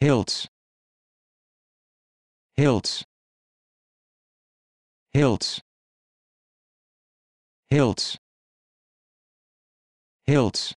hilts hilts hilts hilts hilts